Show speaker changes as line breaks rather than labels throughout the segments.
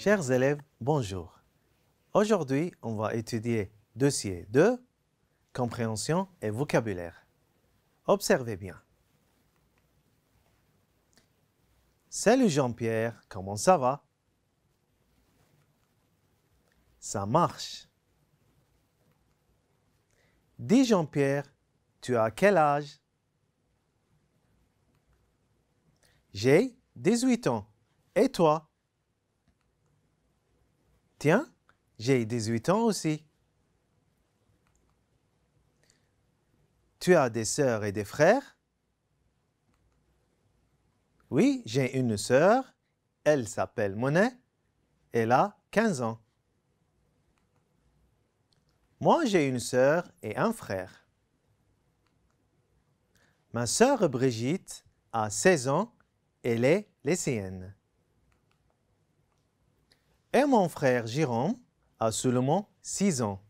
Chers élèves, bonjour. Aujourd'hui, on va étudier dossier 2, compréhension et vocabulaire. Observez bien. Salut Jean-Pierre, comment ça va? Ça marche. Dis Jean-Pierre, tu as quel âge? J'ai 18 ans. Et toi? Tiens, j'ai 18 ans aussi. Tu as des sœurs et des frères Oui, j'ai une sœur. Elle s'appelle Monet. Elle a 15 ans. Moi, j'ai une sœur et un frère. Ma sœur Brigitte a 16 ans. Elle est lycéenne et mon frère Jérôme a seulement 6 ans.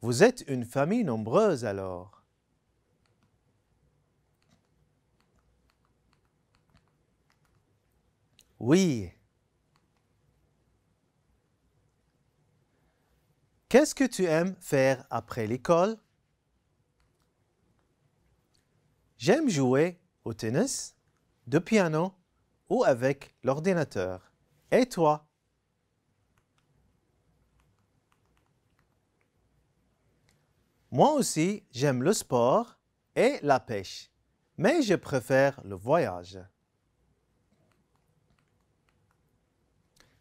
Vous êtes une famille nombreuse alors. Oui. Qu'est-ce que tu aimes faire après l'école? J'aime jouer au tennis, de piano ou avec l'ordinateur. Et toi Moi aussi, j'aime le sport et la pêche, mais je préfère le voyage.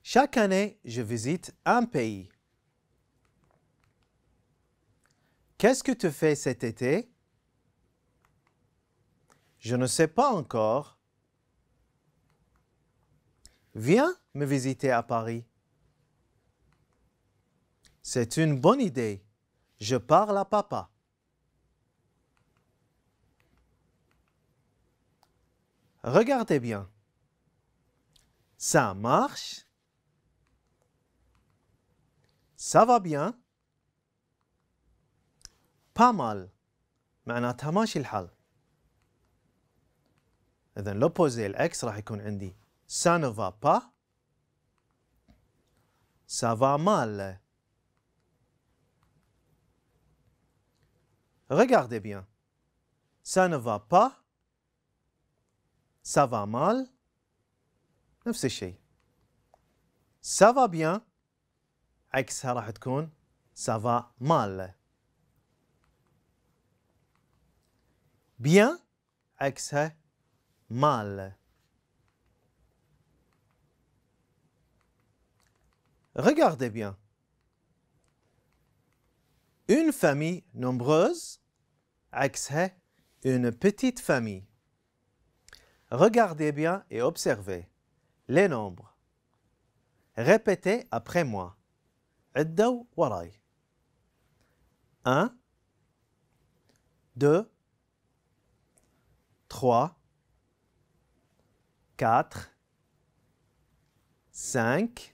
Chaque année, je visite un pays. Qu'est-ce que tu fais cet été? Je ne sais pas encore. Viens me visiter à Paris. C'est une bonne idée. Je parle à papa. Regardez bien. Ça marche. Ça va bien. Pas mal. معناتها ماشي et l'opposé, l'ex راح ça ne va pas. Ça va mal. Regardez bien. Ça ne va pas. Ça va mal. même séchez. Ça va bien. ça va mal. Bien عكسها mal. Regardez bien. Une famille nombreuse, une petite famille. Regardez bien et observez les nombres. Répétez après moi. 1 2 3 4 5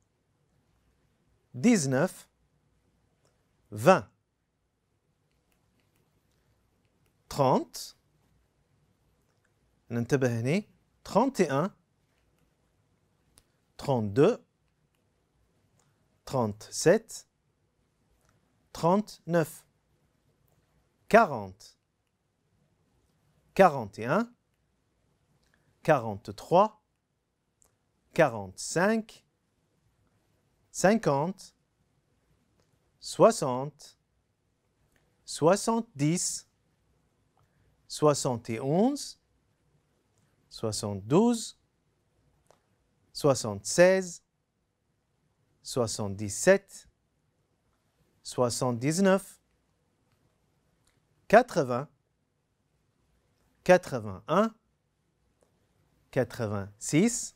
19, 20, 30, 31, 32, 37, 39, 40, 41, 43, 45, 50, 60, 70, 71, 72, 76, 77, 79, 80, 81, 86,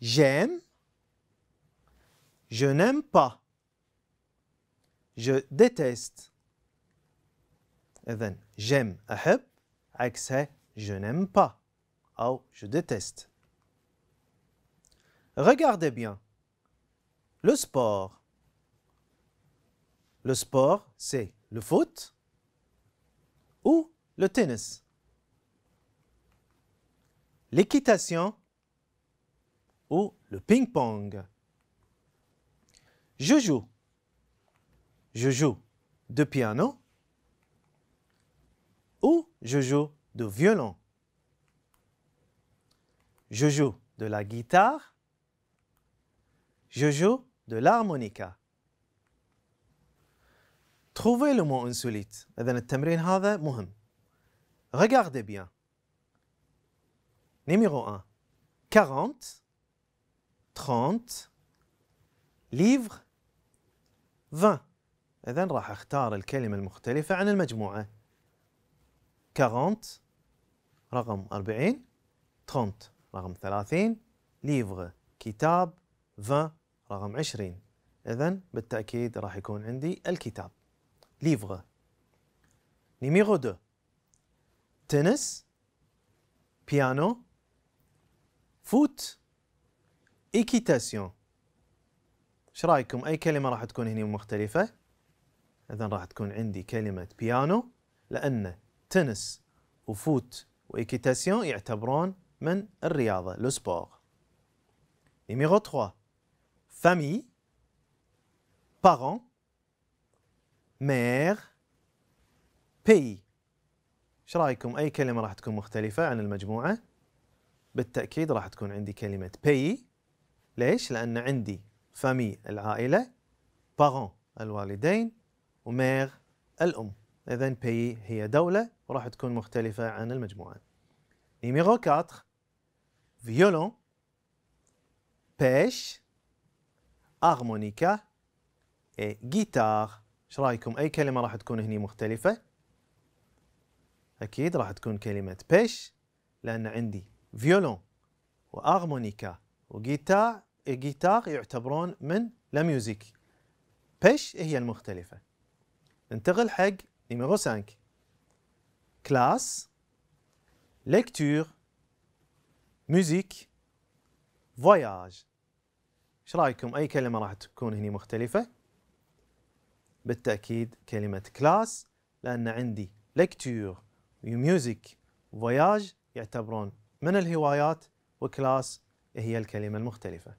J'aime. Je n'aime pas. Je déteste. j'aime je n'aime pas Oh, je déteste. Regardez bien. Le sport. Le sport, c'est le foot ou le tennis. L'équitation, ou le ping-pong. Je joue. Je joue de piano ou je joue de violon. Je joue de la guitare. Je joue de l'harmonica. Trouvez le mot insolite. Regardez bien. Numéro 1. 40 30 ليفر 20 إذا راح أختار الكلمة المختلفة عن المجموعة 40 رقم 40 30 رقم 30 ليفر كتاب 20 رقم 20 إذا بالتأكيد راح يكون عندي الكتاب ليفر نيميرو 2 تنس بيانو فوت إيكيتاسيون ايش رايكم اي كلمه راح تكون هنا مختلفه اذا راح تكون عندي كلمه بيانو لان تنس وفوت وايكيتاسيون يعتبرون من الرياضه لو سبور نيميرو 3 فامي بارون مير بي ايش رايكم اي كلمه راح تكون مختلفه عن المجموعه بالتاكيد راح تكون عندي كلمه بي ليش؟ لأن عندي فامي العائلة بارون الوالدين ومير الأم إذا بي هي دولة وراح تكون مختلفة عن المجموعة نيميرو 4 فيولون بيش هارمونيكا جيتار ايش رايكم اي كلمه راح تكون هني مختلفه اكيد راح تكون كلمه بيش لان عندي فيولون وارمونيكا وجيتار الجيتار يعتبرون من الميوزيك بيش هي المختلفة ننتقل حق نيميرو 5 كلاس ليكتور ميوزيك فواياج ايش رايكم اي كلمه راح تكون هنا مختلفه بالتاكيد كلمه كلاس لان عندي ليكتور وميوزيك فواياج يعتبرون من الهوايات وكلاس هي الكلمه المختلفه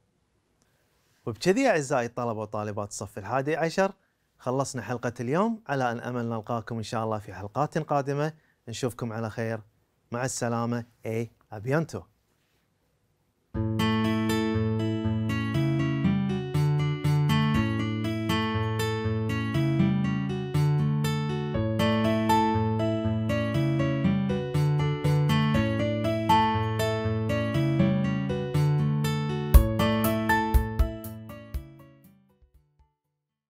وبكذي أعزائي الطلبة وطالبات الصف الحادي عشر خلصنا حلقة اليوم على أن أمل نلقاكم إن شاء الله في حلقات قادمة نشوفكم على خير مع السلامة أي أبيانتو